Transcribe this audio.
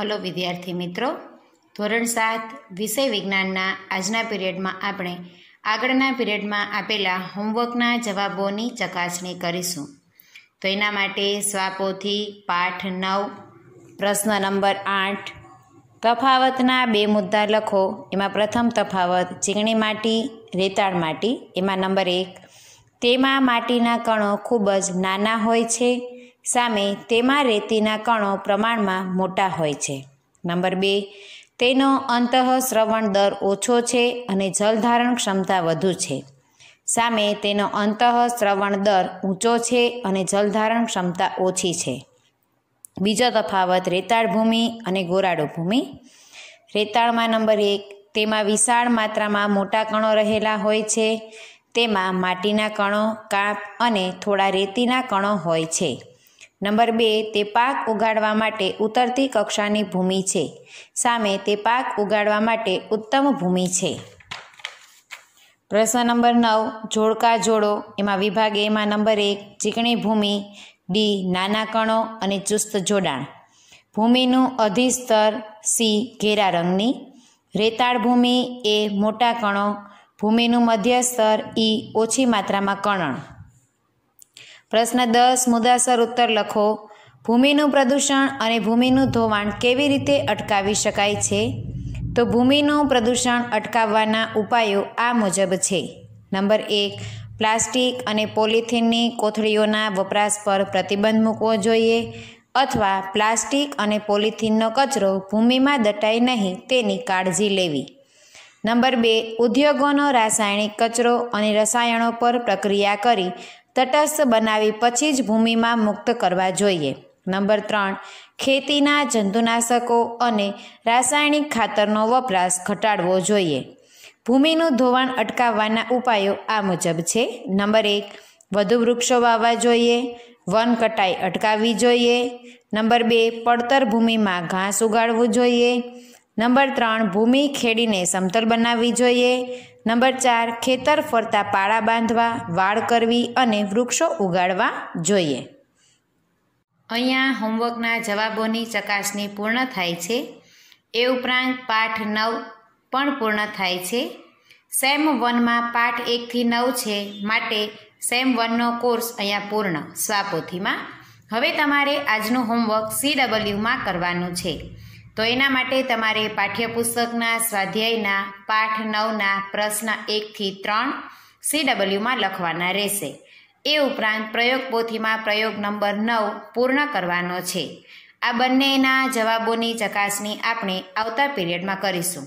hello વિદ્યાર્થી મિત્રો ધોરણ સાત વિષય વિજ્ઞાનના આજના પીરિયડમાં આપણે આગળના પીરિયડમાં આપેલા હોમવર્કના જવાબોની ચકાસણી કરીશું તો એના માટે સ્વાપોથી પાઠ નવ પ્રશ્ન નંબર આઠ તફાવતના બે મુદ્દા લખો એમાં પ્રથમ તફાવત ચીકણી માટી રેતાળ માટી એમાં નંબર એક તેમાં માટીના કણો ખૂબ જ નાના હોય છે સામે તેમાં રેતીના કણો પ્રમાણમાં મોટા હોય છે નંબર બે તેનો અંતઃશ્રવણ દર ઓછો છે અને જલધારણ ક્ષમતા વધુ છે સામે તેનો અંતઃશ્રવણ દર ઊંચો છે અને જલધારણ ક્ષમતા ઓછી છે બીજો તફાવત રેતાળ ભૂમિ અને ગોરાડો ભૂમિ રેતાળમાં નંબર એક તેમાં વિશાળ માત્રામાં મોટા કણો રહેલા હોય છે તેમાં માટીના કણો કાપ અને થોડા રેતીના કણો હોય છે નંબર બે તે પાક ઉગાડવા માટે ઉતરતી કક્ષાની ભૂમિ છે સામે તે પાક ઉગાડવા માટે ઉત્તમ ભૂમિ છે પ્રશ્ન નંબર નવ જોડકા જોડો એમાં વિભાગ એમાં નંબર એક ચીકણી ભૂમિ ડી નાના કણો અને ચુસ્ત જોડાણ ભૂમિનું અધિસ્તર સી ઘેરા રંગની રેતાળ ભૂમિ એ મોટા કણો ભૂમિનું મધ્ય સ્તર ઈ e, ઓછી માત્રામાં કણણ પ્રશ્ન દસ મુદ્દાસર ઉત્તર લખો ભૂમિનું પ્રદૂષણ અને ભૂમિનું ધોવાણ કેવી રીતે અટકાવી શકાય છે તો ભૂમિનું પ્રદૂષણ અટકાવવાના ઉપાયો આ મુજબ છે નંબર એક પ્લાસ્ટિક અને પોલિથીનની કોથળીઓના વપરાશ પર પ્રતિબંધ મૂકવો જોઈએ અથવા પ્લાસ્ટિક અને પોલિથીનનો કચરો ભૂમિમાં દટાય નહીં તેની કાળજી લેવી નંબર બે ઉદ્યોગોનો રાસાયણિક કચરો અને રસાયણો પર પ્રક્રિયા કરી તટસ્થ બનાવી પછી જ ભૂમિમાં મુક્ત કરવા જોઈએ નંબર ત્રણ ખેતીના જંતુનાશકો અને રાસાયણિક ખાતરનો વપરાશ ઘટાડવો જોઈએ ભૂમિનું ધોવાણ અટકાવવાના ઉપાયો આ મુજબ છે નંબર એક વધુ વૃક્ષો વાવવા જોઈએ વન કટાઈ અટકાવવી જોઈએ નંબર બે પડતર ભૂમિમાં ઘાસ ઉગાડવું જોઈએ નંબર ત્રણ ભૂમિ ખેડીને સમતલ બનાવવી જોઈએ નંબર ચાર ખેતર ફરતા પાળા બાંધવા વાળ કરવી અને વૃક્ષો ઉગાડવા જોઈએ અહીંયા હોમવર્કના જવાબોની ચકાસણી પૂર્ણ થાય છે એ ઉપરાંત પાઠ નવ પણ પૂર્ણ થાય છે સેમ વનમાં પાઠ એકથી નવ છે માટે સેમ વનનો કોર્સ અહીંયા પૂર્ણ સ્વાપોથીમાં હવે તમારે આજનું હોમવર્ક સી ડબલ્યુમાં કરવાનું છે તો એના માટે તમારે પાઠ્યપુસ્તકના સ્વાધ્યાયના પાઠ નવના પ્રશ્ન એકથી ત્રણ સીડબલ્યુમાં લખવાના રહેશે એ ઉપરાંત પ્રયોગ પોથીમાં પ્રયોગ નંબર નવ પૂર્ણ કરવાનો છે આ બંનેના જવાબોની ચકાસણી આપણે આવતા પીરિયડમાં કરીશું